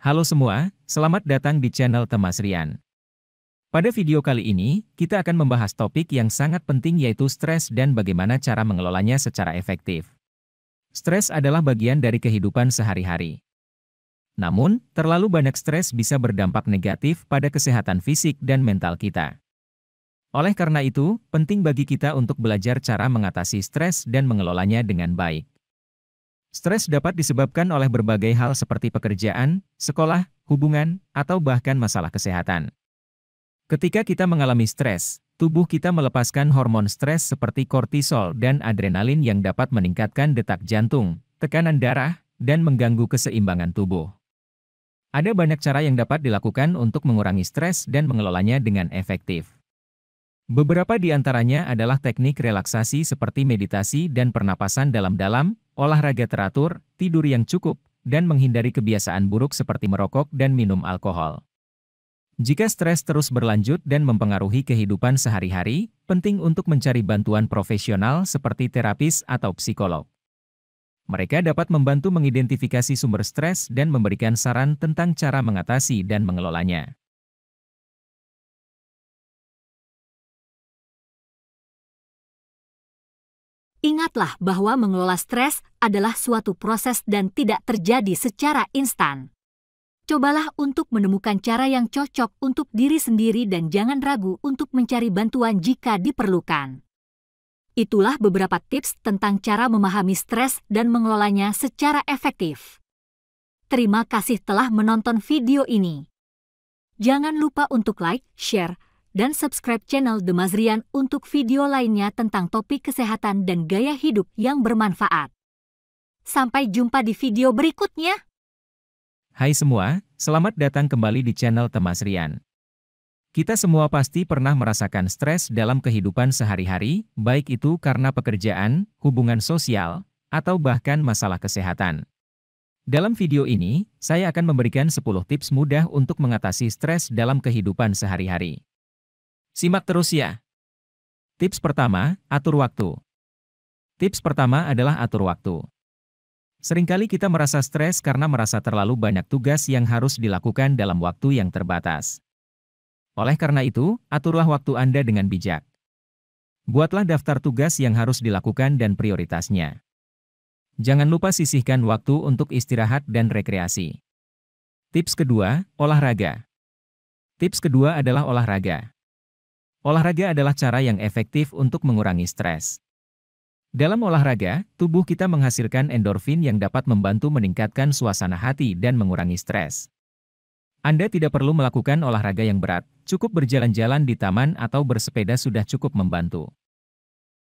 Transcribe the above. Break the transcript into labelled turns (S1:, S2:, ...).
S1: Halo semua, selamat datang di channel Temas Rian. Pada video kali ini, kita akan membahas topik yang sangat penting yaitu stres dan bagaimana cara mengelolanya secara efektif. Stres adalah bagian dari kehidupan sehari-hari. Namun, terlalu banyak stres bisa berdampak negatif pada kesehatan fisik dan mental kita. Oleh karena itu, penting bagi kita untuk belajar cara mengatasi stres dan mengelolanya dengan baik. Stres dapat disebabkan oleh berbagai hal seperti pekerjaan, sekolah, hubungan, atau bahkan masalah kesehatan. Ketika kita mengalami stres, tubuh kita melepaskan hormon stres seperti kortisol dan adrenalin yang dapat meningkatkan detak jantung, tekanan darah, dan mengganggu keseimbangan tubuh. Ada banyak cara yang dapat dilakukan untuk mengurangi stres dan mengelolanya dengan efektif. Beberapa di antaranya adalah teknik relaksasi seperti meditasi dan pernapasan dalam-dalam, olahraga teratur, tidur yang cukup, dan menghindari kebiasaan buruk seperti merokok dan minum alkohol. Jika stres terus berlanjut dan mempengaruhi kehidupan sehari-hari, penting untuk mencari bantuan profesional seperti terapis atau psikolog. Mereka dapat membantu mengidentifikasi sumber stres dan memberikan saran tentang cara mengatasi dan mengelolanya.
S2: Ingatlah bahwa mengelola stres adalah suatu proses dan tidak terjadi secara instan. Cobalah untuk menemukan cara yang cocok untuk diri sendiri dan jangan ragu untuk mencari bantuan jika diperlukan. Itulah beberapa tips tentang cara memahami stres dan mengelolanya secara efektif. Terima kasih telah menonton video ini. Jangan lupa untuk like, share, dan subscribe channel The Mazrian untuk video lainnya tentang topik kesehatan dan gaya hidup yang bermanfaat. Sampai jumpa di video berikutnya.
S1: Hai semua, selamat datang kembali di channel The Mazrian. Kita semua pasti pernah merasakan stres dalam kehidupan sehari-hari, baik itu karena pekerjaan, hubungan sosial, atau bahkan masalah kesehatan. Dalam video ini, saya akan memberikan 10 tips mudah untuk mengatasi stres dalam kehidupan sehari-hari. Simak terus ya. Tips pertama, atur waktu. Tips pertama adalah atur waktu. Seringkali kita merasa stres karena merasa terlalu banyak tugas yang harus dilakukan dalam waktu yang terbatas. Oleh karena itu, aturlah waktu Anda dengan bijak. Buatlah daftar tugas yang harus dilakukan dan prioritasnya. Jangan lupa sisihkan waktu untuk istirahat dan rekreasi. Tips kedua, olahraga. Tips kedua adalah olahraga. Olahraga adalah cara yang efektif untuk mengurangi stres. Dalam olahraga, tubuh kita menghasilkan endorfin yang dapat membantu meningkatkan suasana hati dan mengurangi stres. Anda tidak perlu melakukan olahraga yang berat, cukup berjalan-jalan di taman atau bersepeda sudah cukup membantu.